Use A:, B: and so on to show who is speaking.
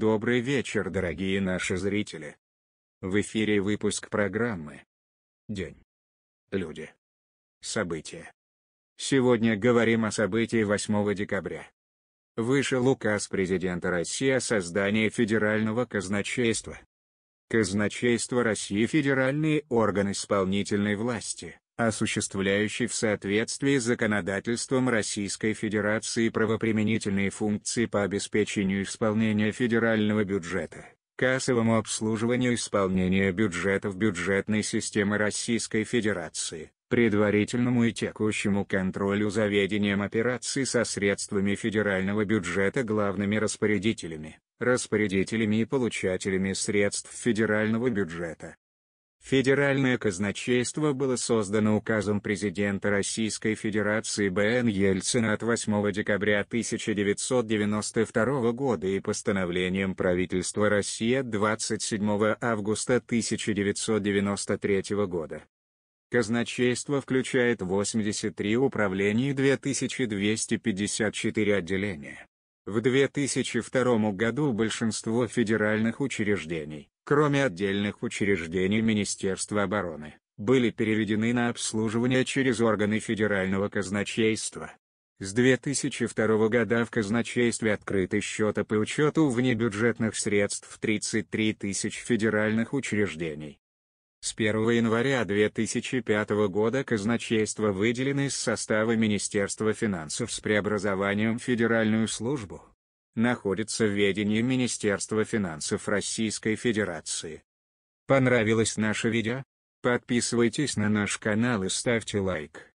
A: Добрый вечер, дорогие наши зрители. В эфире выпуск программы «День. Люди. События». Сегодня говорим о событии 8 декабря. Вышел указ президента России о создании федерального казначейства. Казначейство России – федеральный орган исполнительной власти, осуществляющий в соответствии с законодательством Российской Федерации правоприменительные функции по обеспечению исполнения федерального бюджета, кассовому обслуживанию исполнения бюджетов бюджетной системы Российской Федерации, предварительному и текущему контролю за ведением операций со средствами федерального бюджета главными распорядителями, распорядителями и получателями средств федерального бюджета, Федеральное казначейство было создано указом президента Российской Федерации Б.Н. Ельцина от 8 декабря 1992 года и постановлением правительства России 27 августа 1993 года. Казначейство включает 83 управления и 2254 отделения. В 2002 году большинство федеральных учреждений, кроме отдельных учреждений Министерства обороны, были переведены на обслуживание через органы федерального казначейства. С 2002 года в казначействе открыты счета по учету внебюджетных средств 33 тысяч федеральных учреждений, с 1 января 2005 года казначейство выделено из состава Министерства финансов с преобразованием в Федеральную службу. Находится в ведении Министерства финансов Российской Федерации. Понравилось наше видео? Подписывайтесь на наш канал и ставьте лайк.